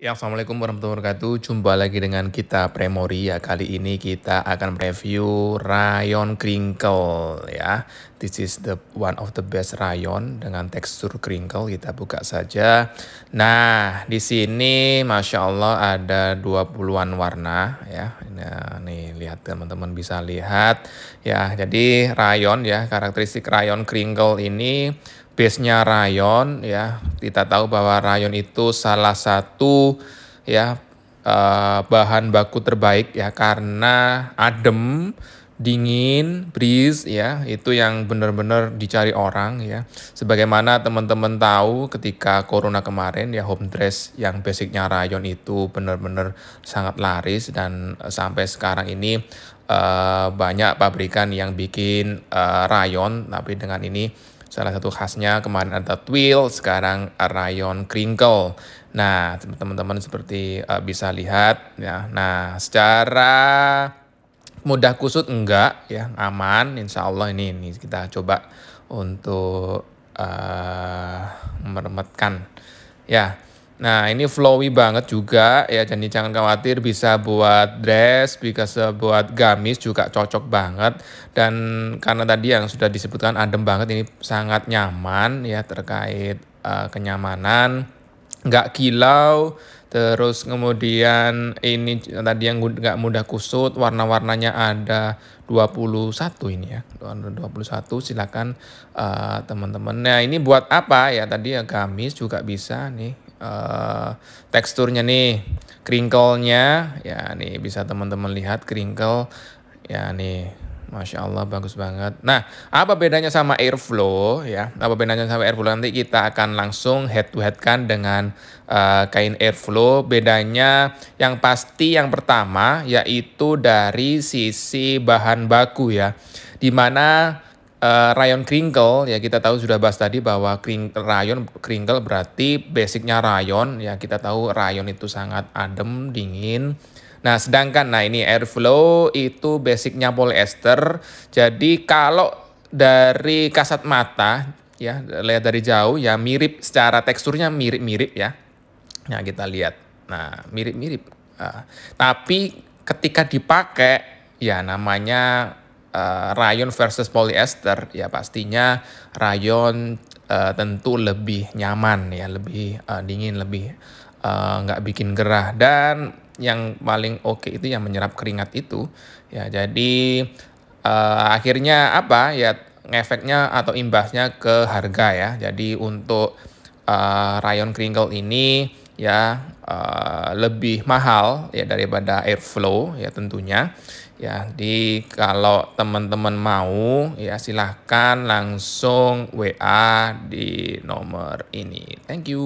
Ya, Assalamualaikum warahmatullahi wabarakatuh. Jumpa lagi dengan kita Premoria. Ya, kali ini kita akan review rayon crinkle ya. This is the one of the best rayon dengan tekstur crinkle. Kita buka saja. Nah, di sini Masya Allah ada 20-an warna ya. Nah, nih lihat teman-teman bisa lihat. Ya, jadi rayon ya, karakteristik rayon crinkle ini base-nya rayon ya. Kita tahu bahwa rayon itu salah satu ya eh, bahan baku terbaik ya karena adem dingin, breeze ya, itu yang benar-benar dicari orang ya. Sebagaimana teman-teman tahu ketika corona kemarin ya home dress yang basicnya rayon itu benar-benar sangat laris dan eh, sampai sekarang ini uh, banyak pabrikan yang bikin uh, rayon tapi dengan ini salah satu khasnya kemarin ada twill, sekarang rayon crinkle. Nah, teman-teman seperti uh, bisa lihat ya. Nah, secara mudah kusut enggak ya aman insya Allah ini ini kita coba untuk uh, eh, meremetkan ya nah ini flowy banget juga ya jadi jangan khawatir bisa buat dress bisa buat gamis juga cocok banget dan karena tadi yang sudah disebutkan adem banget ini sangat nyaman ya terkait uh, kenyamanan nggak kilau terus kemudian ini tadi yang nggak mudah kusut warna-warnanya ada 21 ini ya 21 silakan uh, teman-teman nah ini buat apa ya tadi ya gamis juga bisa nih uh, teksturnya nih kringkelnya ya nih bisa teman-teman lihat kringkel ya nih Masya Allah bagus banget. Nah, apa bedanya sama airflow ya? Apa bedanya sama airflow? Nanti kita akan langsung head to head kan dengan uh, kain airflow. Bedanya yang pasti yang pertama yaitu dari sisi bahan baku ya. Dimana uh, eh, rayon kringle ya kita tahu sudah bahas tadi bahwa kring, rayon kringle berarti basicnya rayon ya kita tahu rayon itu sangat adem, dingin Nah, sedangkan nah ini airflow itu basicnya polyester. Jadi kalau dari kasat mata ya lihat dari jauh ya mirip secara teksturnya mirip-mirip ya. nah, kita lihat. Nah, mirip-mirip. Uh, tapi ketika dipakai ya namanya uh, rayon versus polyester ya pastinya rayon uh, tentu lebih nyaman ya, lebih uh, dingin, lebih Eh, nggak uh, bikin gerah dan yang paling oke okay itu yang menyerap keringat itu ya jadi uh, akhirnya apa ya efeknya atau imbasnya ke harga ya jadi untuk uh, rayon kringle ini ya uh, lebih mahal ya daripada airflow ya tentunya ya di kalau teman-teman mau ya silahkan langsung WA di nomor ini thank you